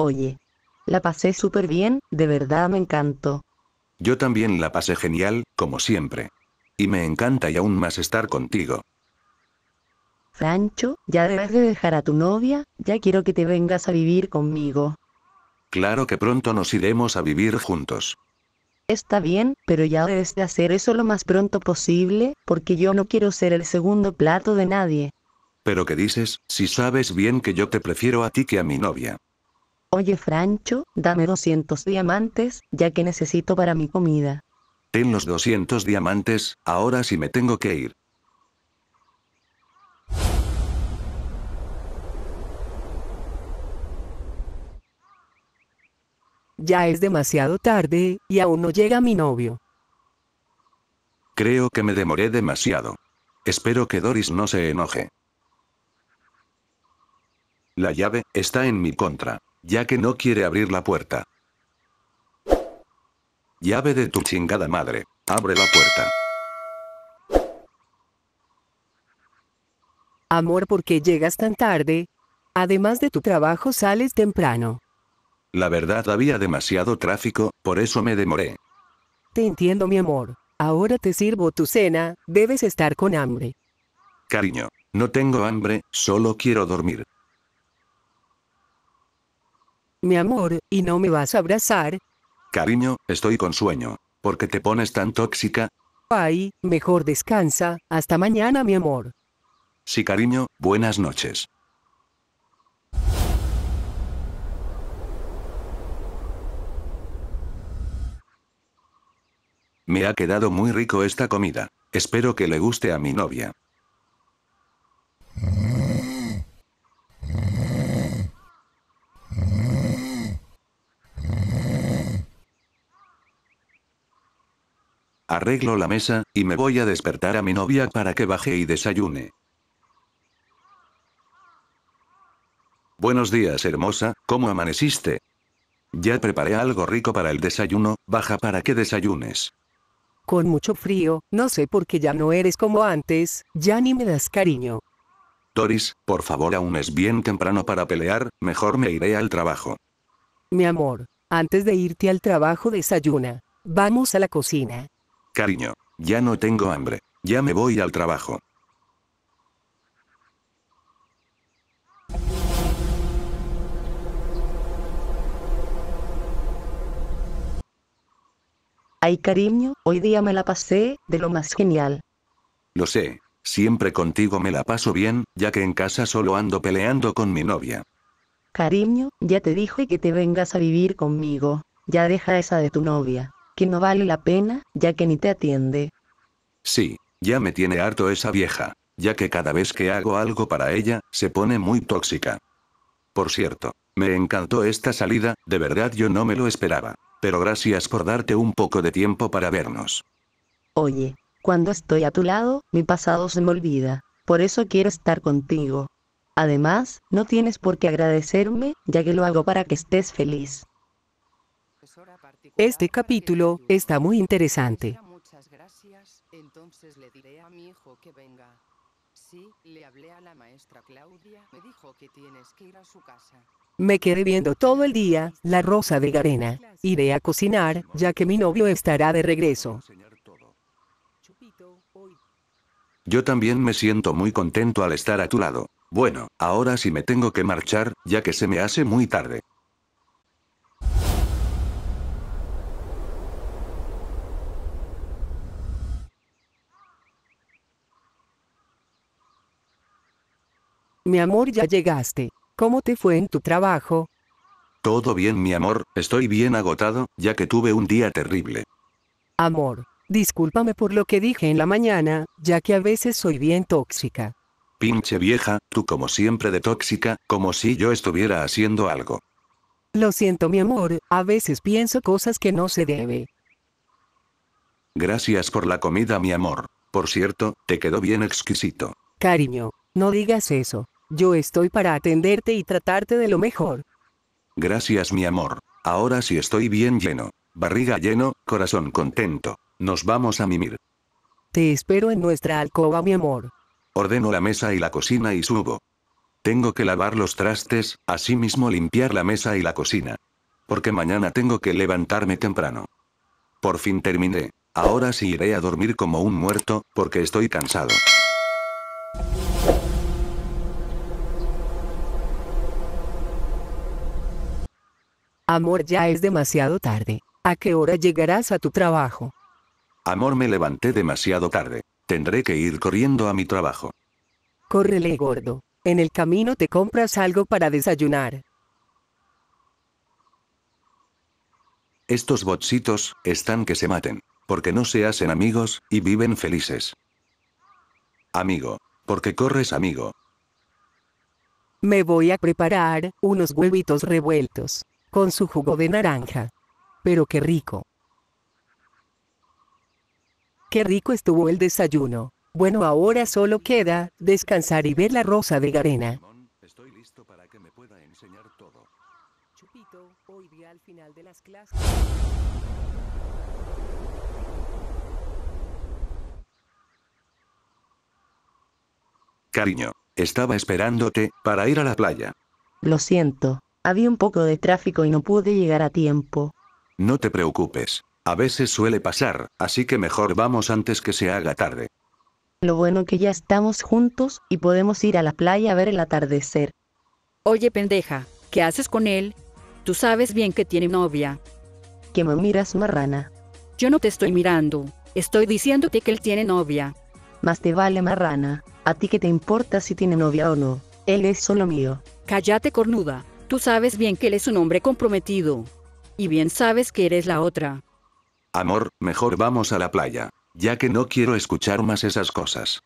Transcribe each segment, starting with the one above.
Oye. La pasé súper bien, de verdad me encantó. Yo también la pasé genial, como siempre. Y me encanta y aún más estar contigo. Francho, ya debes de dejar a tu novia, ya quiero que te vengas a vivir conmigo. Claro que pronto nos iremos a vivir juntos. Está bien, pero ya debes de hacer eso lo más pronto posible, porque yo no quiero ser el segundo plato de nadie. Pero ¿qué dices, si sabes bien que yo te prefiero a ti que a mi novia? Oye Francho, dame 200 diamantes, ya que necesito para mi comida. Ten los 200 diamantes, ahora sí me tengo que ir. Ya es demasiado tarde, y aún no llega mi novio. Creo que me demoré demasiado. Espero que Doris no se enoje. La llave, está en mi contra ya que no quiere abrir la puerta. Llave de tu chingada madre. Abre la puerta. Amor, ¿por qué llegas tan tarde? Además de tu trabajo sales temprano. La verdad había demasiado tráfico, por eso me demoré. Te entiendo mi amor. Ahora te sirvo tu cena, debes estar con hambre. Cariño, no tengo hambre, solo quiero dormir. Mi amor, ¿y no me vas a abrazar? Cariño, estoy con sueño. ¿Por qué te pones tan tóxica? Ay, mejor descansa, hasta mañana mi amor. Sí cariño, buenas noches. Me ha quedado muy rico esta comida. Espero que le guste a mi novia. arreglo la mesa, y me voy a despertar a mi novia para que baje y desayune. Buenos días, hermosa, ¿cómo amaneciste? Ya preparé algo rico para el desayuno, baja para que desayunes. Con mucho frío, no sé por qué ya no eres como antes, ya ni me das cariño. Doris, por favor, aún es bien temprano para pelear, mejor me iré al trabajo. Mi amor, antes de irte al trabajo desayuna. Vamos a la cocina. Cariño. Ya no tengo hambre. Ya me voy al trabajo. Ay cariño, hoy día me la pasé, de lo más genial. Lo sé, siempre contigo me la paso bien, ya que en casa solo ando peleando con mi novia. Cariño, ya te dije que te vengas a vivir conmigo, ya deja esa de tu novia que no vale la pena, ya que ni te atiende. Sí, ya me tiene harto esa vieja, ya que cada vez que hago algo para ella, se pone muy tóxica. Por cierto, me encantó esta salida, de verdad yo no me lo esperaba. Pero gracias por darte un poco de tiempo para vernos. Oye, cuando estoy a tu lado, mi pasado se me olvida. Por eso quiero estar contigo. Además, no tienes por qué agradecerme, ya que lo hago para que estés feliz. Este capítulo está muy interesante. a mi que venga. la me Me quedé viendo todo el día, La Rosa de Garena. Iré a cocinar, ya que mi novio estará de regreso. Yo también me siento muy contento al estar a tu lado. Bueno, ahora sí me tengo que marchar, ya que se me hace muy tarde. Mi amor, ya llegaste. ¿Cómo te fue en tu trabajo? Todo bien, mi amor, estoy bien agotado, ya que tuve un día terrible. Amor, discúlpame por lo que dije en la mañana, ya que a veces soy bien tóxica. Pinche vieja, tú como siempre de tóxica, como si yo estuviera haciendo algo. Lo siento, mi amor, a veces pienso cosas que no se debe. Gracias por la comida, mi amor. Por cierto, te quedó bien exquisito. Cariño, no digas eso. Yo estoy para atenderte y tratarte de lo mejor. Gracias mi amor. Ahora sí estoy bien lleno. Barriga lleno, corazón contento. Nos vamos a mimir. Te espero en nuestra alcoba mi amor. Ordeno la mesa y la cocina y subo. Tengo que lavar los trastes, asimismo limpiar la mesa y la cocina. Porque mañana tengo que levantarme temprano. Por fin terminé. Ahora sí iré a dormir como un muerto, porque estoy cansado. Amor, ya es demasiado tarde. ¿A qué hora llegarás a tu trabajo? Amor, me levanté demasiado tarde. Tendré que ir corriendo a mi trabajo. Córrele, gordo. En el camino te compras algo para desayunar. Estos botsitos, están que se maten. Porque no se hacen amigos, y viven felices. Amigo. Porque corres, amigo. Me voy a preparar unos huevitos revueltos con su jugo de naranja. Pero qué rico. Qué rico estuvo el desayuno. Bueno, ahora solo queda descansar y ver la rosa de Garena. Estoy listo para que me pueda enseñar todo. Chupito, hoy al final de las clases. Cariño, estaba esperándote para ir a la playa. Lo siento, había un poco de tráfico y no pude llegar a tiempo. No te preocupes. A veces suele pasar, así que mejor vamos antes que se haga tarde. Lo bueno que ya estamos juntos, y podemos ir a la playa a ver el atardecer. Oye pendeja, ¿qué haces con él? Tú sabes bien que tiene novia. Que me miras marrana. Yo no te estoy mirando, estoy diciéndote que él tiene novia. Más te vale marrana, a ti qué te importa si tiene novia o no, él es solo mío. Cállate cornuda. Tú sabes bien que él es un hombre comprometido. Y bien sabes que eres la otra. Amor, mejor vamos a la playa, ya que no quiero escuchar más esas cosas.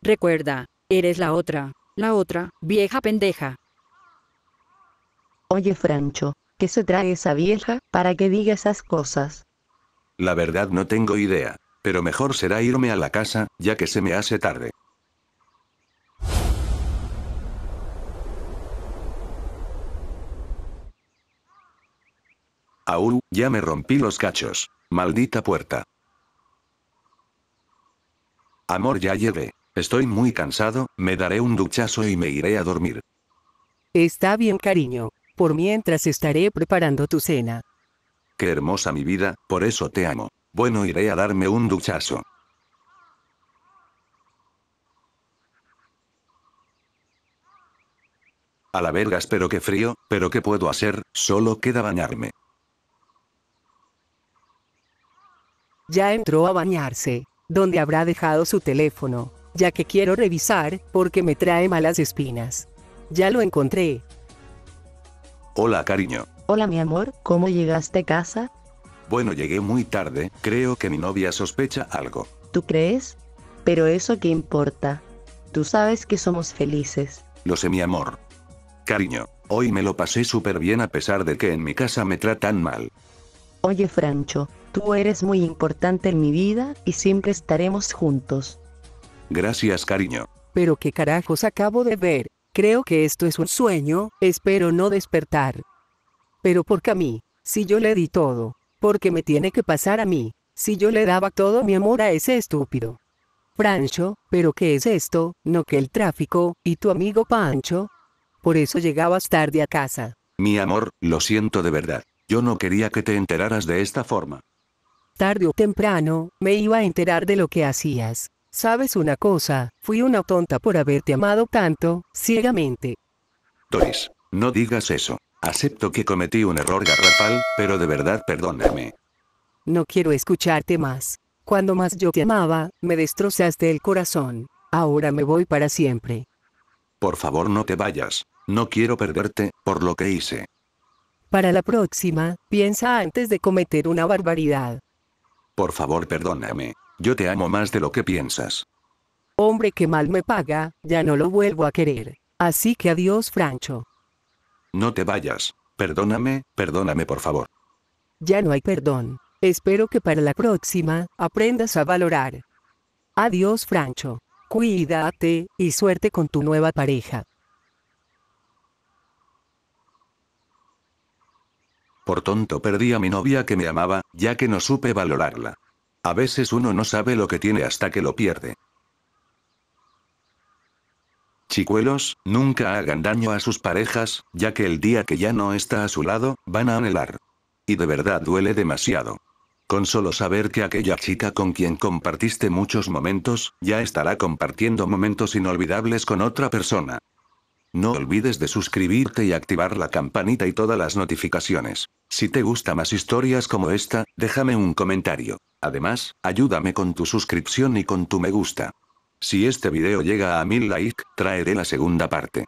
Recuerda, eres la otra, la otra, vieja pendeja. Oye Francho, ¿qué se trae esa vieja para que diga esas cosas? La verdad no tengo idea, pero mejor será irme a la casa, ya que se me hace tarde. Aún, ya me rompí los cachos. Maldita puerta. Amor, ya llegué. Estoy muy cansado, me daré un duchazo y me iré a dormir. Está bien, cariño. Por mientras estaré preparando tu cena. Qué hermosa mi vida, por eso te amo. Bueno, iré a darme un duchazo. A la verga, espero que frío, pero qué puedo hacer, solo queda bañarme. Ya entró a bañarse, donde habrá dejado su teléfono, ya que quiero revisar, porque me trae malas espinas. Ya lo encontré. Hola, cariño. Hola, mi amor, ¿cómo llegaste a casa? Bueno, llegué muy tarde, creo que mi novia sospecha algo. ¿Tú crees? Pero eso qué importa. Tú sabes que somos felices. Lo sé, mi amor. Cariño, hoy me lo pasé súper bien a pesar de que en mi casa me tratan mal. Oye, Francho, Tú eres muy importante en mi vida, y siempre estaremos juntos. Gracias, cariño. Pero qué carajos acabo de ver. Creo que esto es un sueño, espero no despertar. Pero porque a mí, si yo le di todo, porque me tiene que pasar a mí, si yo le daba todo mi amor a ese estúpido. Francho, pero ¿qué es esto? No que el tráfico, y tu amigo Pancho. Por eso llegabas tarde a casa. Mi amor, lo siento de verdad. Yo no quería que te enteraras de esta forma tarde o temprano, me iba a enterar de lo que hacías. ¿Sabes una cosa? Fui una tonta por haberte amado tanto, ciegamente. Doris, no digas eso. Acepto que cometí un error garrafal, pero de verdad perdóname. No quiero escucharte más. Cuando más yo te amaba, me destrozaste el corazón. Ahora me voy para siempre. Por favor no te vayas. No quiero perderte, por lo que hice. Para la próxima, piensa antes de cometer una barbaridad. Por favor, perdóname. Yo te amo más de lo que piensas. Hombre que mal me paga, ya no lo vuelvo a querer. Así que adiós, Francho. No te vayas. Perdóname, perdóname, por favor. Ya no hay perdón. Espero que para la próxima, aprendas a valorar. Adiós, Francho. Cuídate, y suerte con tu nueva pareja. Por tonto perdí a mi novia que me amaba, ya que no supe valorarla. A veces uno no sabe lo que tiene hasta que lo pierde. Chicuelos, nunca hagan daño a sus parejas, ya que el día que ya no está a su lado, van a anhelar. Y de verdad duele demasiado. Con solo saber que aquella chica con quien compartiste muchos momentos, ya estará compartiendo momentos inolvidables con otra persona. No olvides de suscribirte y activar la campanita y todas las notificaciones. Si te gusta más historias como esta, déjame un comentario. Además, ayúdame con tu suscripción y con tu me gusta. Si este video llega a mil likes, traeré la segunda parte.